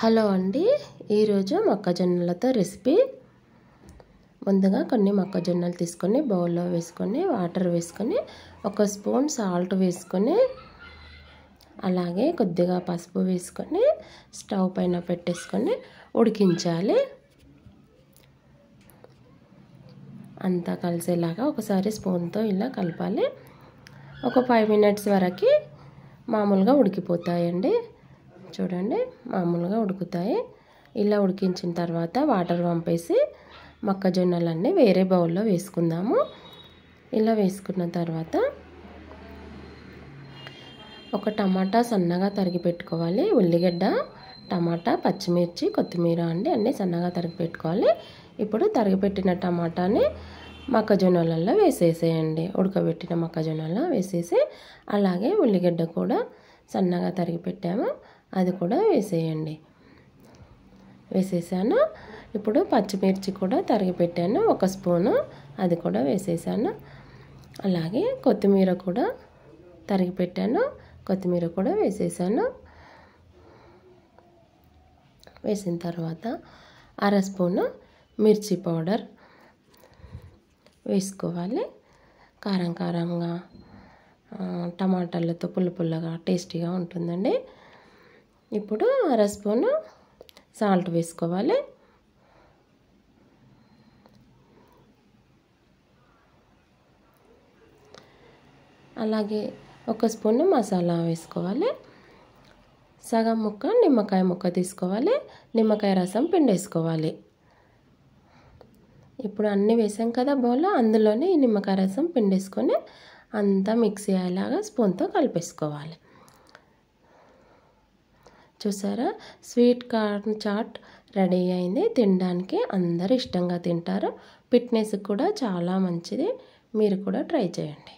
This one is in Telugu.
హలో అండి ఈరోజు మొక్కజొన్నలతో రెసిపీ ముందుగా కొన్ని మొక్కజొన్నలు తీసుకొని బౌల్లో వేసుకొని వాటర్ వేసుకొని ఒక స్పూన్ సాల్ట్ వేసుకొని అలాగే కొద్దిగా పసుపు వేసుకొని స్టవ్ పైన పెట్టేసుకొని ఉడికించాలి అంతా కలిసేలాగా ఒకసారి స్పూన్తో ఇలా కలపాలి ఒక ఫైవ్ మినిట్స్ వరకు మామూలుగా ఉడికిపోతాయండి చూడండి మామూలుగా ఉడుకుతాయి ఇలా ఉడికించిన తర్వాత వాటర్ పంపేసి మొక్కజొన్నలన్నీ వేరే బౌల్లో వేసుకుందాము ఇలా వేసుకున్న తర్వాత ఒక టమాటా సన్నగా తరిగి పెట్టుకోవాలి ఉల్లిగడ్డ టమాటా పచ్చిమిర్చి కొత్తిమీర అండి అన్నీ సన్నగా తరిగి పెట్టుకోవాలి ఇప్పుడు తరిగిపెట్టిన టమాటాని మొక్కజొన్నలలో వేసేసేయండి ఉడకబెట్టిన మొక్కజొన్నలో వేసేసి అలాగే ఉల్లిగడ్డ కూడా సన్నగా తరిగి పెట్టాము అది కూడా వేసేయండి వేసేసాను ఇప్పుడు పచ్చిమిర్చి కూడా తరిగి పెట్టాను ఒక స్పూను అది కూడా వేసేసాను అలాగే కొత్తిమీర కూడా తరిగి పెట్టాను కొత్తిమీర కూడా వేసేసాను వేసిన తర్వాత అర స్పూను మిర్చి పౌడర్ వేసుకోవాలి కారం కారంగా టమాటాలతో పుల్ల పుల్లగా టేస్టీగా ఉంటుందండి ఇప్పుడు అర స్పూను సాల్ట్ వేసుకోవాలి అలాగే ఒక స్పూన్ మసాలా వేసుకోవాలి సగం ముక్క నిమ్మకాయ ముక్క తీసుకోవాలి నిమ్మకాయ రసం పిండేసుకోవాలి ఇప్పుడు అన్నీ వేసాం కదా బౌల్లో అందులోనే ఈ నిమ్మకాయ రసం పిండేసుకొని అంతా మిక్సీ అయ్యేలాగా స్పూన్తో కలిపేసుకోవాలి చూసారా స్వీట్ కార్న్ చాట్ రెడీ అయింది తినడానికి అందరు ఇష్టంగా తింటారు ఫిట్నెస్కి కూడా చాలా మంచిది మీరు కూడా ట్రై చేయండి